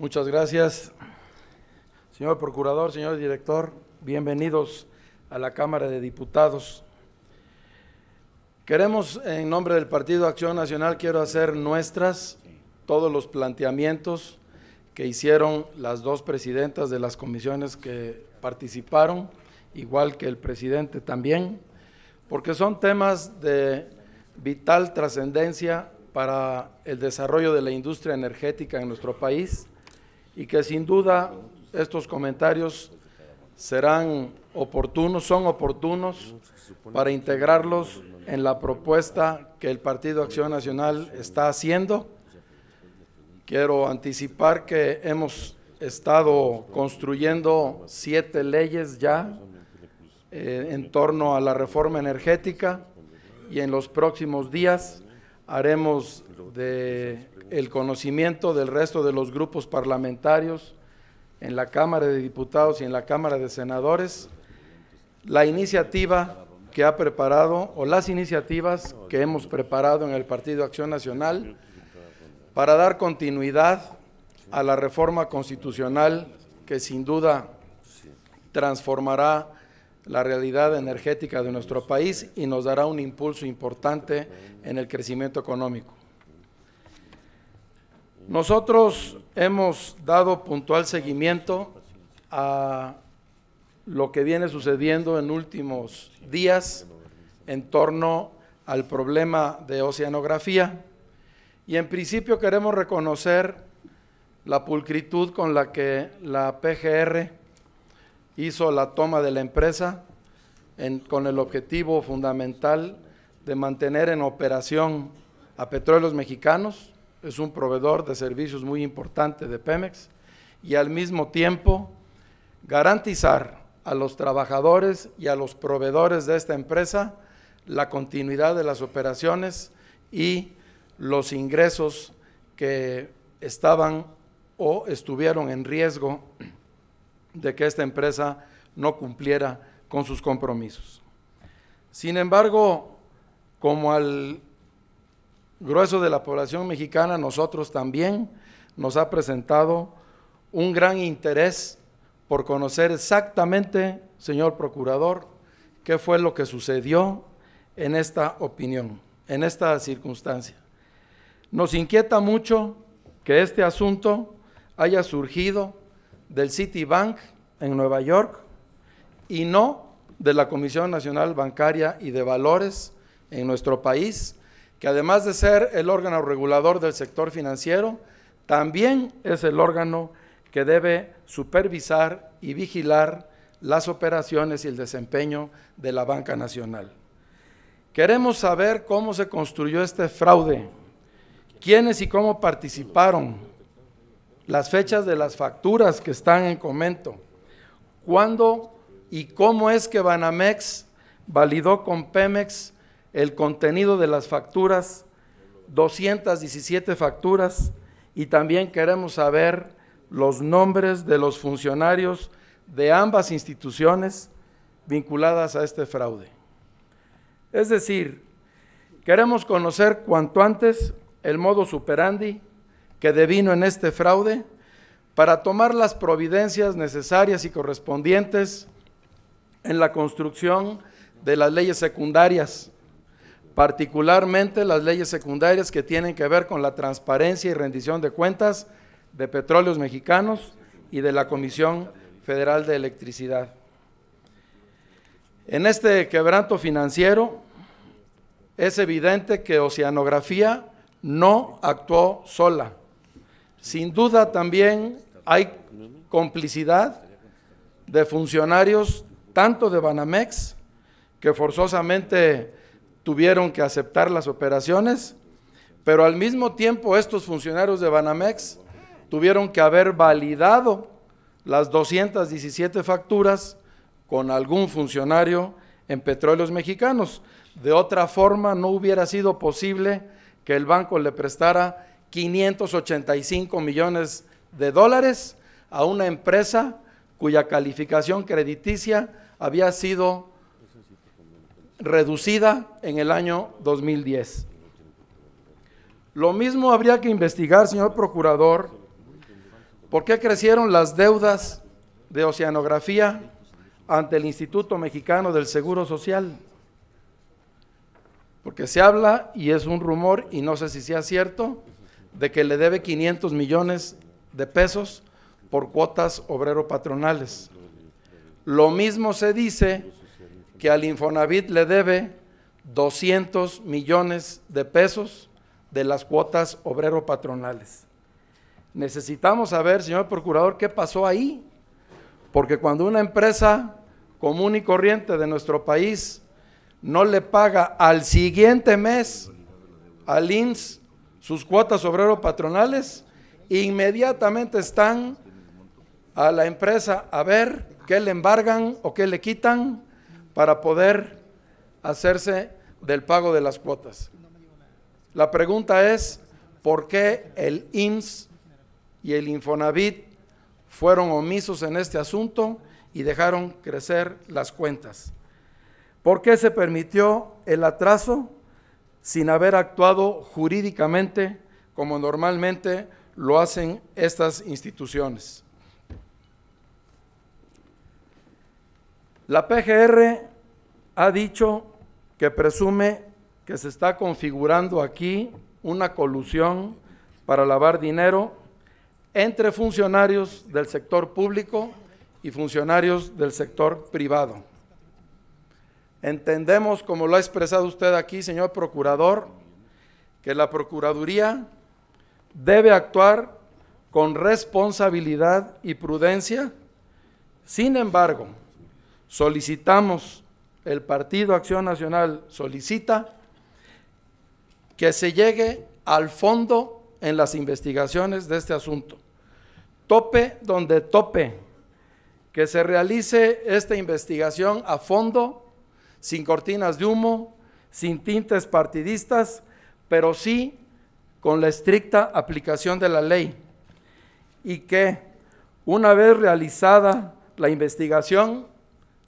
Muchas gracias, señor procurador, señor director. Bienvenidos a la Cámara de Diputados. Queremos, en nombre del Partido Acción Nacional, quiero hacer nuestras todos los planteamientos que hicieron las dos presidentas de las comisiones que participaron, igual que el presidente también, porque son temas de vital trascendencia para el desarrollo de la industria energética en nuestro país y que sin duda estos comentarios serán oportunos, son oportunos para integrarlos en la propuesta que el Partido Acción Nacional está haciendo. Quiero anticipar que hemos estado construyendo siete leyes ya eh, en torno a la reforma energética y en los próximos días haremos de el conocimiento del resto de los grupos parlamentarios en la Cámara de Diputados y en la Cámara de Senadores la iniciativa que ha preparado o las iniciativas que hemos preparado en el Partido Acción Nacional para dar continuidad a la reforma constitucional que sin duda transformará la realidad energética de nuestro país y nos dará un impulso importante en el crecimiento económico. Nosotros hemos dado puntual seguimiento a lo que viene sucediendo en últimos días en torno al problema de oceanografía y en principio queremos reconocer la pulcritud con la que la PGR hizo la toma de la empresa con el objetivo fundamental de mantener en operación a Petróleos Mexicanos, es un proveedor de servicios muy importante de Pemex, y al mismo tiempo garantizar a los trabajadores y a los proveedores de esta empresa la continuidad de las operaciones y los ingresos que estaban o estuvieron en riesgo de que esta empresa no cumpliera con sus compromisos. Sin embargo, como al grueso de la población mexicana, nosotros también nos ha presentado un gran interés por conocer exactamente, señor procurador, qué fue lo que sucedió en esta opinión, en esta circunstancia. Nos inquieta mucho que este asunto haya surgido del Citibank en Nueva York y no de la Comisión Nacional Bancaria y de Valores en nuestro país, que además de ser el órgano regulador del sector financiero, también es el órgano que debe supervisar y vigilar las operaciones y el desempeño de la banca nacional. Queremos saber cómo se construyó este fraude, quiénes y cómo participaron, las fechas de las facturas que están en comento. ¿Cuándo y cómo es que Banamex validó con Pemex el contenido de las facturas, 217 facturas, y también queremos saber los nombres de los funcionarios de ambas instituciones vinculadas a este fraude. Es decir, queremos conocer cuanto antes el modo superandi, que devino en este fraude para tomar las providencias necesarias y correspondientes en la construcción de las leyes secundarias, particularmente las leyes secundarias que tienen que ver con la transparencia y rendición de cuentas de petróleos mexicanos y de la Comisión Federal de Electricidad. En este quebranto financiero es evidente que Oceanografía no actuó sola sin duda también hay complicidad de funcionarios tanto de Banamex, que forzosamente tuvieron que aceptar las operaciones, pero al mismo tiempo estos funcionarios de Banamex tuvieron que haber validado las 217 facturas con algún funcionario en petróleos mexicanos. De otra forma, no hubiera sido posible que el banco le prestara 585 millones de dólares a una empresa cuya calificación crediticia había sido reducida en el año 2010. Lo mismo habría que investigar, señor procurador, por qué crecieron las deudas de oceanografía ante el Instituto Mexicano del Seguro Social. Porque se habla, y es un rumor, y no sé si sea cierto, de que le debe 500 millones de pesos por cuotas obrero-patronales. Lo mismo se dice que al Infonavit le debe 200 millones de pesos de las cuotas obrero-patronales. Necesitamos saber, señor procurador, qué pasó ahí, porque cuando una empresa común y corriente de nuestro país no le paga al siguiente mes al INS sus cuotas obrero patronales, inmediatamente están a la empresa a ver qué le embargan o qué le quitan para poder hacerse del pago de las cuotas. La pregunta es, ¿por qué el IMSS y el Infonavit fueron omisos en este asunto y dejaron crecer las cuentas? ¿Por qué se permitió el atraso sin haber actuado jurídicamente como normalmente lo hacen estas instituciones. La PGR ha dicho que presume que se está configurando aquí una colusión para lavar dinero entre funcionarios del sector público y funcionarios del sector privado. Entendemos, como lo ha expresado usted aquí, señor procurador, que la Procuraduría debe actuar con responsabilidad y prudencia. Sin embargo, solicitamos, el Partido Acción Nacional solicita que se llegue al fondo en las investigaciones de este asunto. Tope donde tope, que se realice esta investigación a fondo sin cortinas de humo, sin tintes partidistas, pero sí con la estricta aplicación de la ley. Y que una vez realizada la investigación,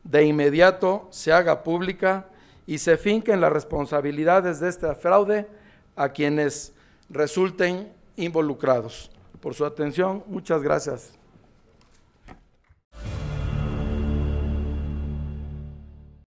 de inmediato se haga pública y se finquen las responsabilidades de este fraude a quienes resulten involucrados. Por su atención, muchas gracias.